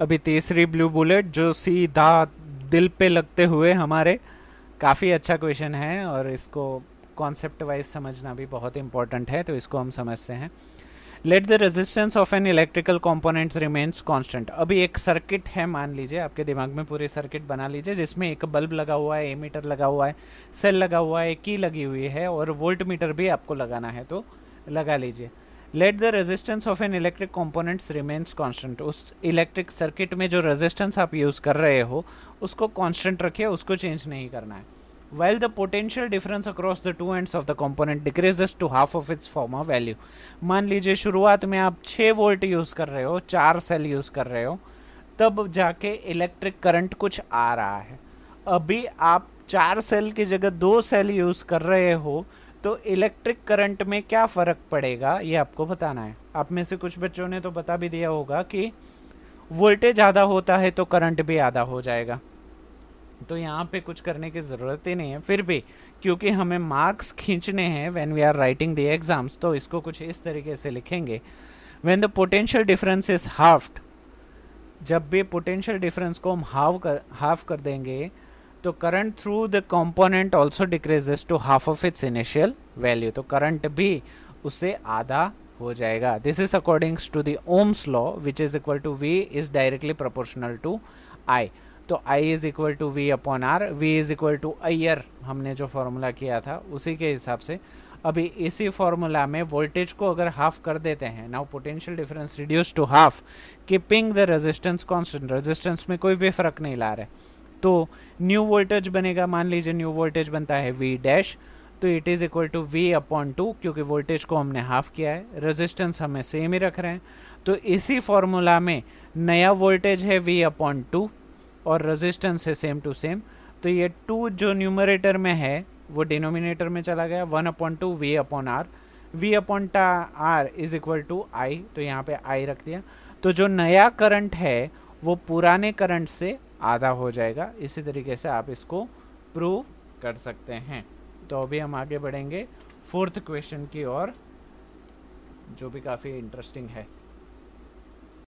अभी तीसरी blue bullet जो सीधा दिल पे लगते हुए हमारे काफ़ी अच्छा क्वेश्चन है और इसको कॉन्सेप्ट वाइज समझना भी बहुत इंपॉर्टेंट है तो इसको हम समझते हैं let the resistance of an electrical components remains constant अभी एक सर्किट है मान लीजिए आपके दिमाग में पूरी सर्किट बना लीजिए जिसमें एक बल्ब लगा हुआ है एमीटर लगा हुआ है सेल लगा हुआ है की लगी हुई है और वोल्ट मीटर भी आपको लगाना है तो लगा लीजिए let the resistance of an electric components remains constant उस इलेक्ट्रिक सर्किट में जो रेजिस्टेंस आप यूज़ कर रहे हो उसको कॉन्स्टेंट रखिए उसको चेंज नहीं करना है the potential difference across the two two of the component component to half of its form of value मान लीजिए शुरुआत में आप छः वोल्ट यूज़ कर रहे हो चार सेल यूज़ कर रहे हो तब जाके इलेक्ट्रिक करंट कुछ आ रहा है अभी आप चार सेल की जगह दो सेल यूज़ कर रहे हो तो इलेक्ट्रिक करंट में क्या फ़र्क पड़ेगा ये आपको बताना है आप में से कुछ बच्चों ने तो बता भी दिया होगा कि वोल्टेज ज़्यादा होता है तो करंट भी आधा हो जाएगा तो यहाँ पे कुछ करने की ज़रूरत ही नहीं है फिर भी क्योंकि हमें मार्क्स खींचने हैं when we are writing the exams तो इसको कुछ इस तरीके से लिखेंगे when the potential difference is half जब भी पोटेंशियल डिफरेंस को हम हाफ कर हाफ कर देंगे तो current through the component also decreases to half of its initial value तो करंट भी उससे आधा हो जाएगा this is according to the Ohm's law which is equal to V is directly proportional to I तो I is equal to V upon R V is equal to I R हमने जो formula किया था उसी के हिसाब से अभी इसी फॉर्मूला में वोल्टेज को अगर हाफ कर देते हैं now potential difference reduce to half keeping the resistance constant resistance में कोई भी फर्क नहीं ला रहे तो न्यू वोल्टेज बनेगा मान लीजिए न्यू वोल्टेज बनता है वी डैश तो it is equal to V upon two क्योंकि वोल्टेज को हमने हाफ किया है रेजिस्टेंस हमें सेम ही रख रहे हैं तो इसी फॉर्मूला में नया वोल्टेज है वी अपॉन टू और रेजिस्टेंस है सेम टू सेम तो ये टू जो न्यूमरेटर में है वो डिनोमिनेटर में चला गया one upon two V upon R V upon two R is equal to I तो यहाँ पे आई रख दिया तो जो नया करंट है वो पुराने करंट से आधा हो जाएगा इसी तरीके से आप इसको प्रूव कर सकते हैं तो अभी हम आगे बढ़ेंगे फोर्थ क्वेश्चन की ओर जो भी काफ़ी इंटरेस्टिंग है